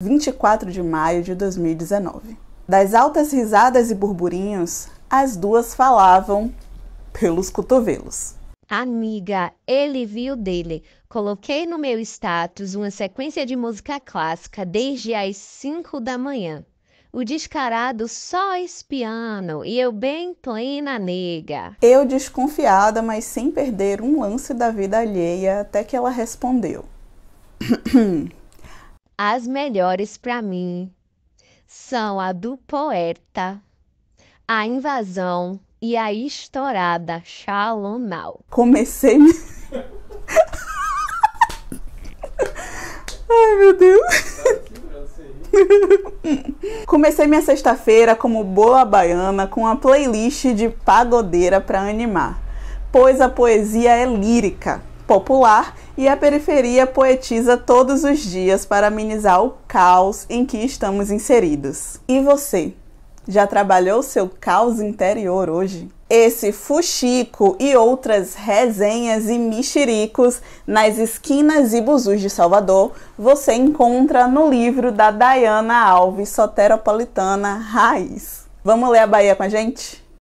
24 de maio de 2019. Das altas risadas e burburinhos, as duas falavam pelos cotovelos. Amiga, ele viu dele. Coloquei no meu status uma sequência de música clássica desde as 5 da manhã. O descarado só espiando e eu bem plena nega. Eu desconfiada, mas sem perder um lance da vida alheia, até que ela respondeu. As melhores para mim são a do poeta, a invasão e a estourada Shalonal. Comecei. Ai, meu Deus. Comecei minha sexta-feira como boa baiana com uma playlist de pagodeira para animar, pois a poesia é lírica, popular e a periferia poetiza todos os dias para amenizar o caos em que estamos inseridos. E você? Já trabalhou seu caos interior hoje? Esse fuxico e outras resenhas e mexericos nas esquinas e buzus de Salvador você encontra no livro da Dayana Alves Soteropolitana Raiz. Vamos ler a Bahia com a gente?